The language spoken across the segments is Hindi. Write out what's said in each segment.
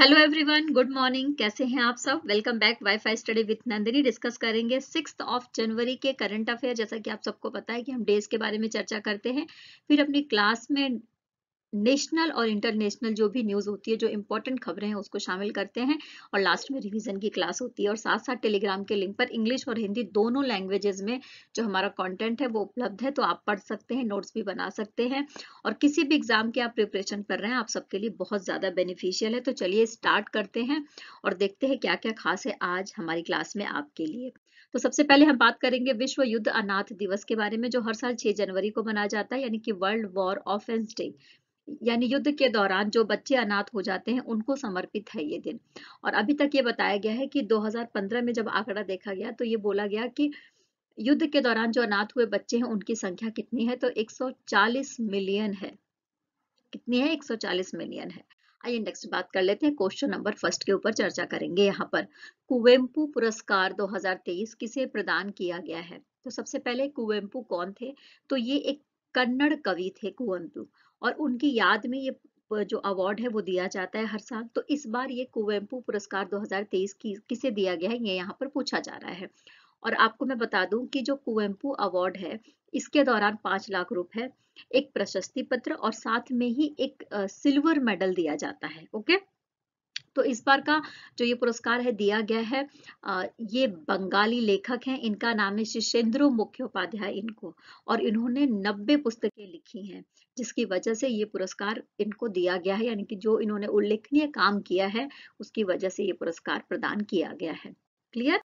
हेलो एवरीवन गुड मॉर्निंग कैसे हैं आप सब welcome back WiFi study with Nandini discuss करेंगे सिक्स ऑफ जनवरी के करंट अफेयर जैसा कि आप सबको पता है कि हम डेज के बारे में चर्चा करते हैं फिर अपनी क्लास में नेशनल और इंटरनेशनल जो भी न्यूज़ होती है जो इंपॉर्टेंट खबरें हैं उसको शामिल करते हैं और लास्ट में रिवीजन की क्लास होती है और साथ साथ टेलीग्राम के लिंक पर इंग्लिश और हिंदी दोनों लैंग्वेजेस में जो हमारा कंटेंट है वो उपलब्ध है तो आप पढ़ सकते हैं नोट्स भी बना सकते हैं और किसी भी एग्जाम के आप प्रिपरेशन कर रहे हैं आप सबके लिए बहुत ज़्यादा बेनिफिशियल है तो चलिए स्टार्ट करते हैं और देखते हैं क्या क्या खास है आज हमारी क्लास में आपके लिए तो सबसे पहले हम बात करेंगे विश्व युद्ध अनाथ दिवस के बारे में जो हर साल 6 जनवरी को मनाया जाता है यानी कि वर्ल्ड वॉर ऑफेंस डे यानी युद्ध के दौरान जो बच्चे अनाथ हो जाते हैं उनको समर्पित है ये दिन और अभी तक ये बताया गया है कि 2015 में जब आंकड़ा देखा गया तो ये बोला गया कि युद्ध के दौरान जो अनाथ हुए बच्चे हैं उनकी संख्या कितनी है तो 140 मिलियन है कितनी है 140 मिलियन है आइए नेक्स्ट बात कर लेते हैं क्वेश्चन नंबर फर्स्ट के ऊपर चर्चा करेंगे यहाँ पर कुवेम्पू पुरस्कार 2023 किसे प्रदान किया गया है तो सबसे पहले कुवेम्पू कौन थे तो ये एक कन्नड़ कवि थे कुवेम्पू और उनकी याद में ये जो अवार्ड है वो दिया जाता है हर साल तो इस बार ये कुवेम्पू पुरस्कार 2023 की किसे दिया गया है ये यहाँ पर पूछा जा रहा है और आपको मैं बता दूं कि जो कुवेम्पू अवार्ड है इसके दौरान पांच लाख रुपए एक प्रशस्ति पत्र और साथ में ही एक सिल्वर मेडल दिया जाता है ओके तो इस बार का जो ये पुरस्कार है दिया गया है ये बंगाली लेखक हैं इनका नाम है शिशेंद्रो मुख्योपाध्याय इनको और इन्होंने 90 पुस्तकें लिखी हैं जिसकी वजह से ये पुरस्कार इनको दिया गया है यानी कि जो इन्होंने उल्लेखनीय काम किया है उसकी वजह से ये पुरस्कार प्रदान किया गया है क्लियर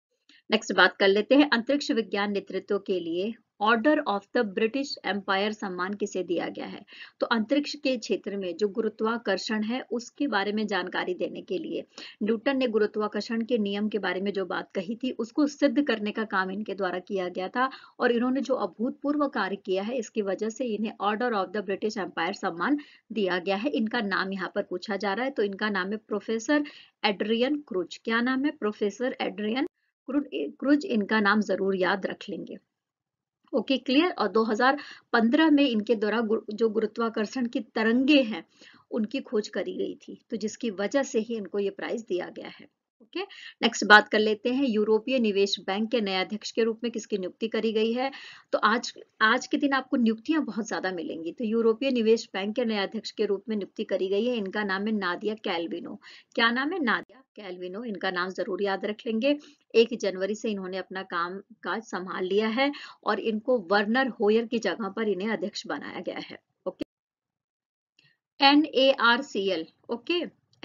नेक्स्ट बात कर लेते हैं अंतरिक्ष विज्ञान नेतृत्व के लिए order of the British Empire सम्मान किसे दिया गया है तो अंतरिक्ष के क्षेत्र में जो गुरुत्वाकर्षण है उसके बारे में जानकारी देने के लिए न्यूटन ने गुरुत्वाकर्षण के नियम के बारे में जो बात कही थी उसको सिद्ध करने का काम इनके द्वारा किया गया था और इन्होंने जो अभूतपूर्व कार्य किया है इसकी वजह से इन्हें order of the British Empire सम्मान दिया गया है इनका नाम यहाँ पर पूछा जा रहा है तो इनका नाम है प्रोफेसर एड्रियन क्रूज क्या नाम है प्रोफेसर एड्रियन क्रूज इनका नाम जरूर याद रख लेंगे ओके okay, क्लियर और 2015 में इनके द्वारा जो गुरुत्वाकर्षण की तरंगे हैं उनकी खोज करी गई थी तो जिसकी वजह से ही इनको ये प्राइज दिया गया है ओके नेक्स्ट बात कर लेते हैं यूरोपीय निवेश बैंक के नया अध्यक्ष के रूप में किसकी नियुक्ति करी गई है तो आज आज के दिन आपको नियुक्तियां बहुत ज्यादा मिलेंगी तो यूरोपीय निवेश बैंक के नया अध्यक्ष के रूप में नियुक्ति करी गई है इनका नाम है नादिया कैलविनो क्या नाम है नादिया कैलविनो इनका नाम जरूर याद रख लेंगे एक जनवरी से इन्होंने अपना काम काज संभाल लिया है और इनको वर्नर होयर की जगह पर इन्हें अध्यक्ष बनाया गया है okay N A R C L okay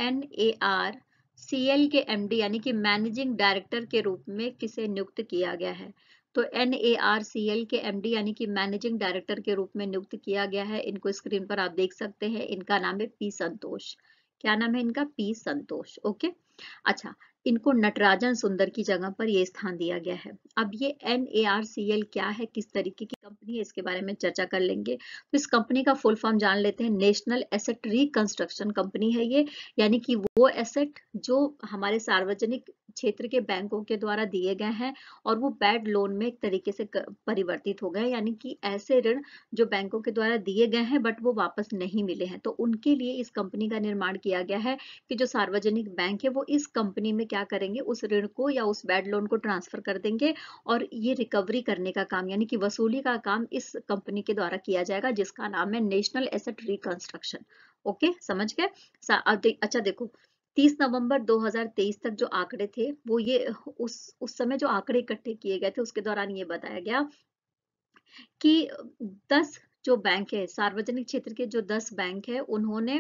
N A R CL के एमडी यानी कि मैनेजिंग डायरेक्टर के रूप में किसे नियुक्त किया गया है तो N A R C L के एमडी यानी कि मैनेजिंग डायरेक्टर के रूप में नियुक्त किया गया है इनको स्क्रीन पर आप देख सकते हैं इनका नाम है पी संतोष क्या नाम है इनका पी संतोष ओके अच्छा इनको नटराजन सुंदर की जगह पर ये स्थान दिया गया है अब ये एन क्या है किस तरीके की कंपनी है इसके बारे में चर्चा कर लेंगे तो इस कंपनी का फुल फॉर्म जान लेते हैं नेशनल एसेट रिकंस्ट्रक्शन कंपनी है ये यानी कि वो एसेट जो हमारे सार्वजनिक क्षेत्र के बैंकों के द्वारा दिए गए हैं और वो बैड लोन में एक तरीके से परिवर्तित हो गए यानी कि ऐसे ऋण जो बैंकों के द्वारा दिए गए हैं बट वो वापस नहीं मिले हैं तो उनके लिए इस कंपनी का निर्माण किया गया है कि जो सार्वजनिक बैंक है वो इस कंपनी में क्या क्या करेंगे उस ऋण को या उस बैड लोन को ट्रांसफर कर देंगे और ये रिकवरी करने का काम यानी कि वसूली का काम इस कंपनी के द्वारा किया जाएगा जिसका नाम है नेशनल एसेट रिकंस्ट्रक्शन ओके समझ गए अच्छा देखो 30 नवंबर 2023 तक जो आंकड़े थे वो ये उस उस समय जो आंकड़े इकट्ठे किए गए थे उसके दौरान ये बताया गया कि 10 जो बैंक है सार्वजनिक क्षेत्र के जो 10 बैंक है उन्होंने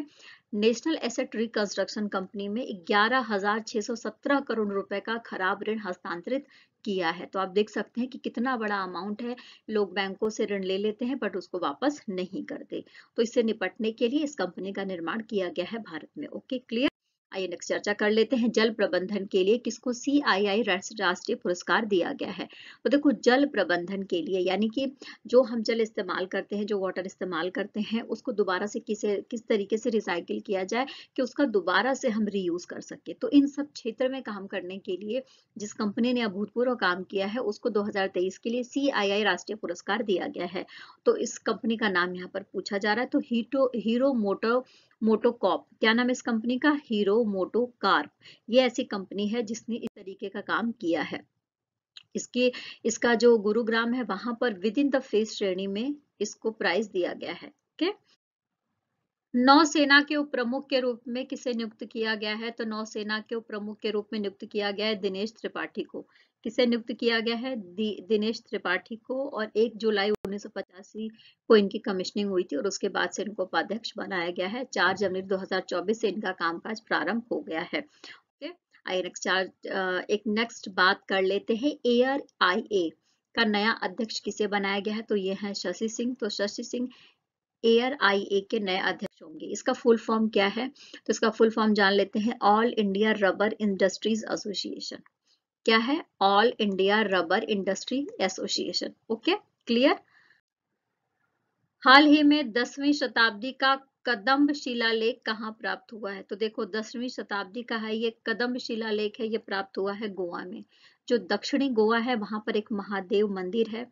नेशनल एसेट रिकंस्ट्रक्शन कंपनी में ग्यारह हजार छह सौ सत्रह करोड़ रुपए का खराब ऋण हस्तांतरित किया है तो आप देख सकते हैं कि कितना बड़ा अमाउंट है लोग बैंकों से ऋण ले लेते हैं बट उसको वापस नहीं करते तो इससे निपटने के लिए इस कंपनी का निर्माण किया गया है भारत में ओके क्लियर आइए नेक्स्ट चर्चा कर लेते हैं जल प्रबंधन के लिए किसको सी आई आई राष्ट्रीय पुरस्कार दिया गया है तो देखो जल प्रबंधन के लिए यानी कि जो हम जल इस्तेमाल करते हैं जो वाटर इस्तेमाल करते हैं उसको दोबारा से किसे किस तरीके से रिसाइकिल किया जाए कि उसका दोबारा से हम रीयूज कर सके तो इन सब क्षेत्र में काम करने के लिए जिस कंपनी ने अभूतपूर्व काम किया है उसको दो के लिए सी राष्ट्रीय पुरस्कार दिया गया है तो इस कंपनी का नाम यहाँ पर पूछा जा रहा है तो हीरो मोटो मोटोकॉप क्या नाम इस कंपनी का हीरो मोटो ये ऐसी कंपनी है जिसने इस तरीके का काम किया है इसकी इसका जो गुरुग्राम है वहां पर विद इन द फेस श्रेणी में इसको प्राइज दिया गया है ठीक नौसेना के उप प्रमुख के रूप में किसे नियुक्त किया गया है तो नौसेना के उप प्रमुख के रूप में नियुक्त किया गया है दिनेश त्रिपाठी को किसे नियुक्त किया गया है दिनेश त्रिपाठी को और 1 जुलाई उन्नीस को इनकी कमिश्निंग हुई थी और उसके बाद से इनको उपाध्यक्ष बनाया गया है 4 जनवरी 2024 से इनका कामकाज प्रारंभ हो गया है ओके आई नेक्स्ट चार एक नेक्स्ट बात कर लेते हैं ए आर आई ए का नया अध्यक्ष किसे बनाया गया है तो ये है शशि सिंह तो Shashi Singh A R I A के नए अध्यक्ष होंगे इसका फुल फॉर्म क्या है तो इसका फुल फॉर्म जान लेते हैं all India rubber industries association क्या है all India rubber industry association okay clear हाल ही में दसवीं शताब्दी का कदम्ब शिलालेख कहाँ प्राप्त हुआ है तो देखो दसवीं शताब्दी का है ये कदम्ब शिलालेख है ये प्राप्त हुआ है गोवा में जो दक्षिणी गोवा है वहां पर एक महादेव मंदिर है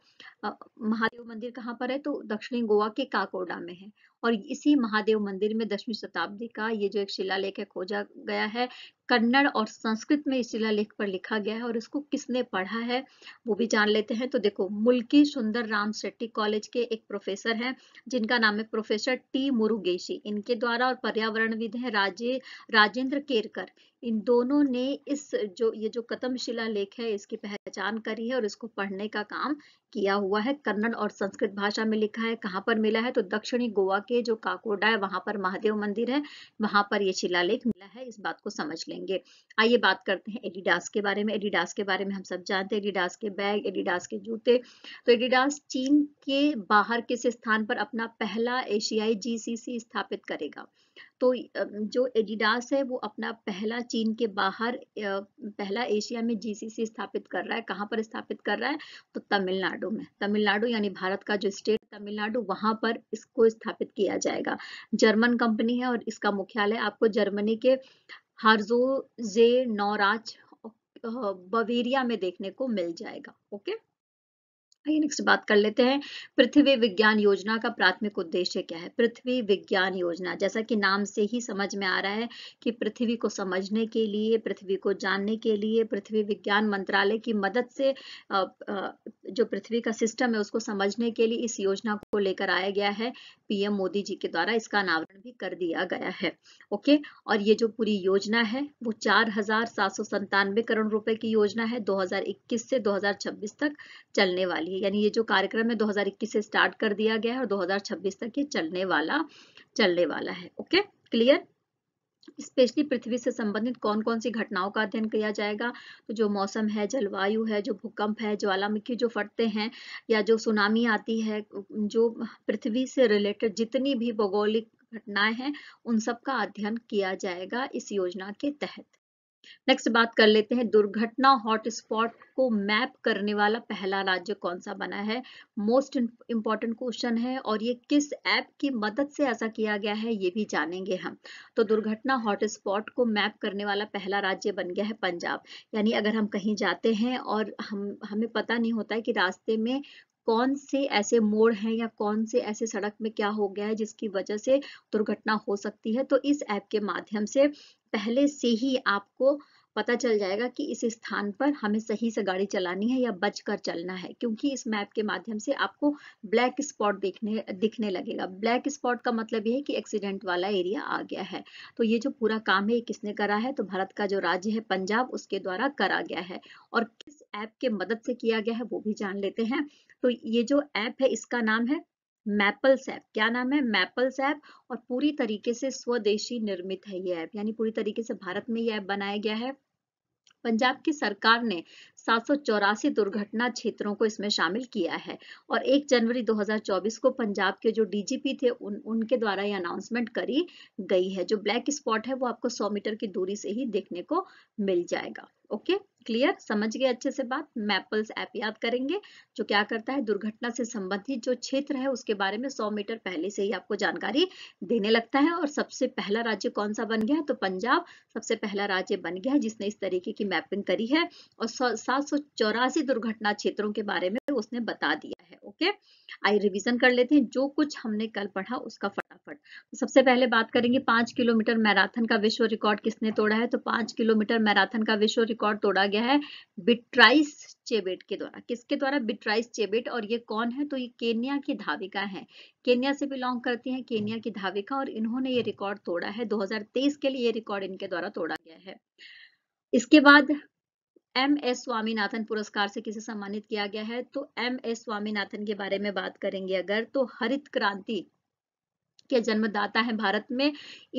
महादेव मंदिर कहाँ पर है तो दक्षिणी गोवा के काकोडा में है और इसी महादेव मंदिर में दसवीं शताब्दी का ये जो एक शिलालेख है खोजा गया है कन्नड़ और संस्कृत में इस शिलालेख पर लिखा गया है और इसको किसने पढ़ा है वो भी जान लेते हैं तो देखो मुल्की सुंदर राम शेट्टी कॉलेज के एक प्रोफेसर हैं जिनका नाम है प्रोफेसर टी मुरुगेशी इनके द्वारा और पर्यावरणविद हैं राजे राजेंद्र केरकर इन दोनों ने इस जो ये जो कतम शिला लेख है इसकी पहचान करी है और इसको पढ़ने का काम किया हुआ है कन्नड़ और संस्कृत भाषा में लिखा है कहाँ पर मिला है तो दक्षिणी गोवा के जो काकोडा है वहां पर महादेव मंदिर है वहां पर ये शिलालेख मिला है इस बात को समझ लें मिलेंगे आइए बात करते हैं एडिडास के बारे में एडिडास के बारे में हम सब जानते हैं एडिडास के बैग एडिडास के जूते तो एडिडास चीन के बाहर किस स्थान पर अपना पहला एशियाई जीसीसी स्थापित करेगा तो जो एडिडास है वो अपना पहला चीन के बाहर पहला एशिया में जीसीसी स्थापित कर रहा है कहाँ पर स्थापित कर रहा है तो तमिलनाडु में तमिलनाडु यानी भारत का जो स्टेट तमिलनाडु वहां पर इसको स्थापित किया जाएगा जर्मन कंपनी है और इसका मुख्यालय आपको जर्मनी के हार्जो जे नौराज बवेरिया में देखने को मिल जाएगा ओके okay? आइए नेक्स्ट बात कर लेते हैं पृथ्वी विज्ञान योजना का प्राथमिक उद्देश्य क्या है पृथ्वी विज्ञान योजना जैसा कि नाम से ही समझ में आ रहा है कि पृथ्वी को समझने के लिए पृथ्वी को जानने के लिए पृथ्वी विज्ञान मंत्रालय की मदद से जो पृथ्वी का सिस्टम है उसको समझने के लिए इस योजना को लेकर आया गया है पीएम मोदी जी के द्वारा इसका अनावरण भी कर दिया गया है ओके और ये जो पूरी योजना है वो चार करोड़ रुपए की योजना है दो से दो तक चलने वाली है जाएगी यानी ये जो कार्यक्रम है 2021 से स्टार्ट कर दिया गया है और 2026 तक ये चलने वाला चलने वाला है ओके क्लियर स्पेशली पृथ्वी से संबंधित कौन कौन सी घटनाओं का अध्ययन किया जाएगा तो जो मौसम है जलवायु है जो भूकंप है ज्वालामुखी जो फटते हैं या जो सुनामी आती है जो पृथ्वी से रिलेटेड जितनी भी भौगोलिक घटनाएं हैं उन सब का अध्ययन किया जाएगा इस योजना के तहत नेक्स्ट बात कर लेते हैं दुर्घटना हॉटस्पॉट को मैप करने वाला पहला राज्य कौन सा बना है मोस्ट इंपॉर्टेंट क्वेश्चन है और ये किस ऐप की मदद से ऐसा किया गया है ये भी जानेंगे हम तो दुर्घटना हॉटस्पॉट को मैप करने वाला पहला राज्य बन गया है पंजाब यानी अगर हम कहीं जाते हैं और हम हमें पता नहीं होता है कि रास्ते में कौन से ऐसे मोड़ हैं या कौन से ऐसे सड़क में क्या हो गया है जिसकी वजह से दुर्घटना हो सकती है तो इस ऐप के माध्यम से पहले से ही आपको पता चल जाएगा कि इस स्थान पर हमें सही से गाड़ी चलानी है या बच कर चलना है क्योंकि इस मैप के माध्यम से आपको ब्लैक स्पॉट देखने दिखने लगेगा ब्लैक स्पॉट का मतलब यह है कि एक्सीडेंट वाला एरिया आ गया है तो ये जो पूरा काम है किसने करा है तो भारत का जो राज्य है पंजाब उसके द्वारा करा गया है और किस ऐप के मदद से किया गया है वो भी जान लेते हैं तो ये जो ऐप है इसका नाम है मैपल्स ऐप क्या नाम है मैपल्स सैप और पूरी तरीके से स्वदेशी निर्मित है ये ऐप यानी पूरी तरीके से भारत में ये ऐप बनाया गया है पंजाब की सरकार ने सात दुर्घटना क्षेत्रों को इसमें शामिल किया है और 1 जनवरी 2024 को पंजाब के जो डीजीपी थे उन उनके द्वारा ये अनाउंसमेंट करी गई है जो ब्लैक स्पॉट है वो आपको 100 मीटर की दूरी से ही देखने को मिल जाएगा ओके क्लियर समझ गए अच्छे से बात मैपल्स ऐप याद करेंगे जो क्या करता है दुर्घटना से संबंधित जो क्षेत्र है उसके बारे में 100 मीटर पहले से ही आपको जानकारी देने लगता है और सबसे पहला राज्य कौन सा बन गया है तो पंजाब सबसे पहला राज्य बन गया है जिसने इस तरीके की मैपिंग करी है और सात दुर्घटना क्षेत्रों के बारे में उसने बता दिया है ओके आई रिविजन कर लेते हैं जो कुछ हमने कल पढ़ा उसका फटाफट तो सबसे पहले बात करेंगे पांच किलोमीटर मैराथन का विश्व रिकॉर्ड किसने तोड़ा है तो पांच किलोमीटर मैराथन का विश्व रिकॉर्ड तोड़ा गया है बिट्राइस चेबेट के द्वारा किसके द्वारा बिट्राइस चेबेट और ये कौन है तो ये केन्या की धाविका है केन्या से बिलोंग करती है केन्या की धाविका और इन्होंने ये रिकॉर्ड तोड़ा है दो के लिए ये रिकॉर्ड इनके द्वारा तोड़ा गया है इसके बाद एम एस स्वामीनाथन पुरस्कार से किसे सम्मानित किया गया है तो एम एस स्वामीनाथन के बारे में बात करेंगे अगर तो हरित क्रांति के जन्मदाता हैं भारत में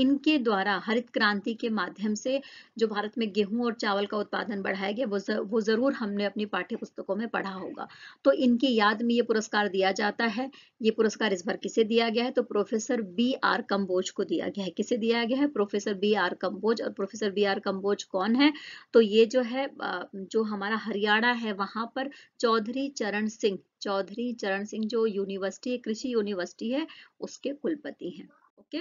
इनके द्वारा हरित क्रांति के माध्यम से जो भारत में गेहूं और चावल का उत्पादन बढ़ाया गया वो वो ज़रूर हमने अपनी पाठ्य पुस्तकों में पढ़ा होगा तो इनकी याद में ये पुरस्कार दिया जाता है ये पुरस्कार इस बार किसे दिया गया है तो प्रोफेसर बी आर कम्बोज को दिया गया है किसे दिया गया है प्रोफेसर बी आर कम्बोज और प्रोफेसर बी आर कम्बोज कौन है तो ये जो है जो हमारा हरियाणा है वहां पर चौधरी चरण सिंह चौधरी चरण सिंह जो यूनिवर्सिटी कृषि यूनिवर्सिटी है उसके कुलपति हैं ओके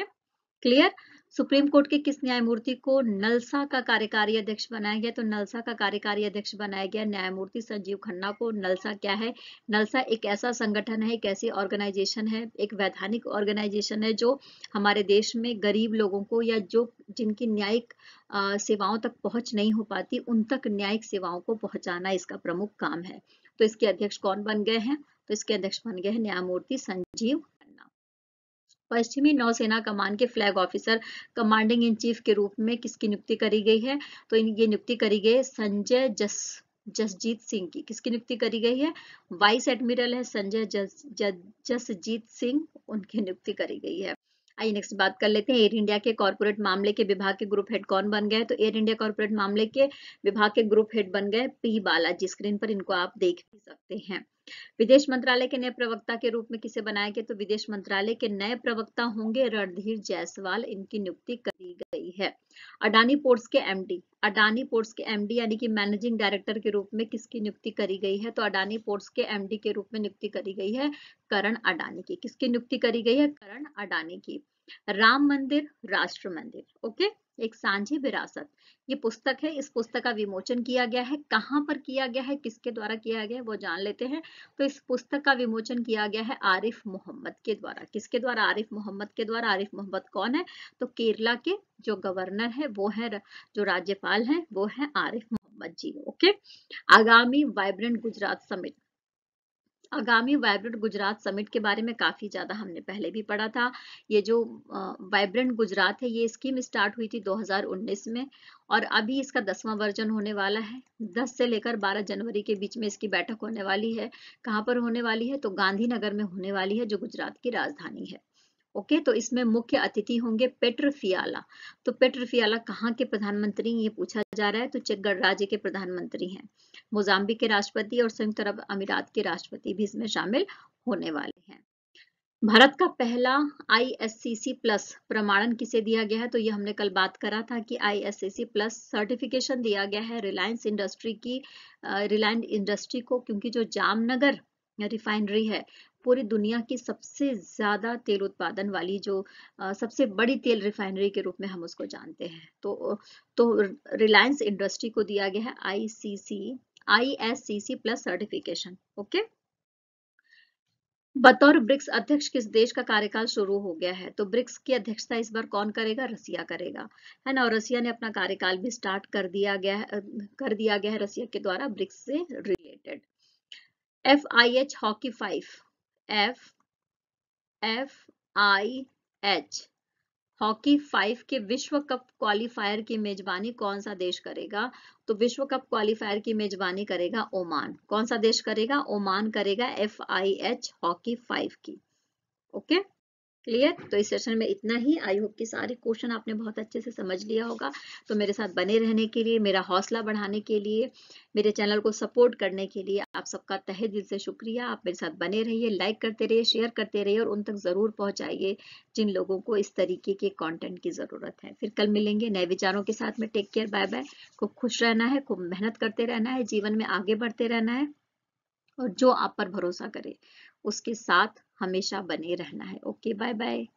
क्लियर सुप्रीम कोर्ट के किस न्यायमूर्ति को नलसा का कार्यकारी अध्यक्ष बनाया गया तो नलसा का कार्यकारी अध्यक्ष बनाया गया न्यायमूर्ति संजीव खन्ना को नलसा क्या है नलसा एक ऐसा संगठन है एक ऐसी ऑर्गेनाइजेशन है एक वैधानिक ऑर्गेनाइजेशन है जो हमारे देश में गरीब लोगों को या जो जिनकी न्यायिक सेवाओं तक पहुंच नहीं हो पाती उन तक न्यायिक सेवाओं को पहुंचाना इसका प्रमुख काम है तो इसके अध्यक्ष कौन बन गए हैं तो इसके अध्यक्ष बन गए हैं न्यायमूर्ति संजीव खन्ना पश्चिमी नौसेना कमान के flag officer commanding in chief के रूप में किसकी नियुक्ति करी गई है तो ये नियुक्ति करी गई संजय जस जसजीत सिंह की किसकी नियुक्ति करी गई है वाइस एडमिरल है संजय जस जसजीत सिंह उनकी नियुक्ति करी गई है आइए नेक्स्ट बात कर लेते हैं एयर इंडिया के कॉर्पोरेट मामले के विभाग के ग्रुप हेड कौन बन गए तो एयर इंडिया कॉर्पोरेट मामले के विभाग के ग्रुप हेड बन गए पी बाला जी स्क्रीन पर इनको आप देख भी सकते हैं विदेश मंत्रालय के नए प्रवक्ता के रूप में किसे बनाया गया तो विदेश मंत्रालय के नए प्रवक्ता होंगे रणधीर जायसवाल इनकी नियुक्ति करी गई है अडानी पोर्ट्स के एमडी अडानी पोर्ट्स के एमडी यानी कि मैनेजिंग डायरेक्टर के रूप में किसकी नियुक्ति करी गई है तो अडानी पोर्ट्स के एमडी के रूप में नियुक्ति करी गई है करण अडानी की किसकी नियुक्ति करी गई है करण अडानी की राम मंदिर राष्ट्र मंदिर ओके एक सांझी विरासत ये पुस्तक है इस पुस्तक का विमोचन किया गया है कहाँ पर किया गया है किसके द्वारा किया गया है वो जान लेते हैं तो इस पुस्तक का विमोचन किया गया है आरिफ मोहम्मद के द्वारा किसके द्वारा आरिफ मोहम्मद के द्वारा आरिफ मोहम्मद कौन है तो केरला के जो गवर्नर है वो है जो राज्यपाल है वो है आरिफ मोहम्मद जी ओके आगामी वाइब्रेंट गुजरात समिट आगामी वाइब्रेंट गुजरात समिट के बारे में काफ़ी ज़्यादा हमने पहले भी पढ़ा था ये जो वाइब्रेंट गुजरात है ये स्कीम स्टार्ट हुई थी 2019 में और अभी इसका दसवां वर्जन होने वाला है 10 से लेकर 12 जनवरी के बीच में इसकी बैठक होने वाली है कहाँ पर होने वाली है तो गांधीनगर में होने वाली है जो गुजरात की राजधानी है ओके तो इसमें मुख्य अतिथि होंगे पेट्रफियाला तो पेट्रफियाला कहाँ के प्रधानमंत्री ये पूछा जा रहा है तो चेक गणराज्य के प्रधानमंत्री हैं मोजाम्बिक के राष्ट्रपति और संयुक्त अरब अमीरात के राष्ट्रपति भी इसमें शामिल होने वाले हैं भारत का पहला आईएससीसी प्लस प्रमाणन किसे दिया गया है तो ये हमने कल बात करा था कि आईएससीसी प्लस सर्टिफिकेशन दिया गया है रिलायंस इंडस्ट्री की रिलायंस इंडस्ट्री को क्योंकि जो जामनगर रिफाइनरी है पूरी दुनिया की सबसे ज़्यादा तेल उत्पादन वाली जो सबसे बड़ी तेल रिफाइनरी के रूप में हम उसको जानते हैं तो तो रिलायंस इंडस्ट्री को दिया गया है ICC ISCC plus certification okay बतौर ब्रिक्स अध्यक्ष किस देश का कार्यकाल शुरू हो गया है तो ब्रिक्स की अध्यक्षता इस बार कौन करेगा रसिया करेगा है ना और रसिया ने अपना कार्यकाल भी स्टार्ट कर दिया गया है कर दिया गया है रसिया के द्वारा ब्रिक्स से related F I H hockey five F F I H hockey five के विश्व कप क्वालिफायर की मेजबानी कौन सा देश करेगा तो विश्व कप क्वालिफायर की मेजबानी करेगा ओमान कौन सा देश करेगा ओमान करेगा F I H hockey five की ओके okay? क्लियर तो इस सेशन में इतना ही आई होप कि सारे क्वेश्चन आपने बहुत अच्छे से समझ लिया होगा तो मेरे साथ बने रहने के लिए मेरा हौसला बढ़ाने के लिए मेरे चैनल को सपोर्ट करने के लिए आप सबका तहे दिल से शुक्रिया आप मेरे साथ बने रहिए लाइक करते रहिए शेयर करते रहिए और उन तक ज़रूर पहुँचाइए जिन लोगों को इस तरीके के कॉन्टेंट की ज़रूरत है फिर कल मिलेंगे नए विचारों के साथ में टेक केयर बाय बाय खूब खुश रहना है खूब मेहनत करते रहना है जीवन में आगे बढ़ते रहना है और जो आप पर भरोसा करे उसके साथ हमेशा बने रहना है ओके बाय बाय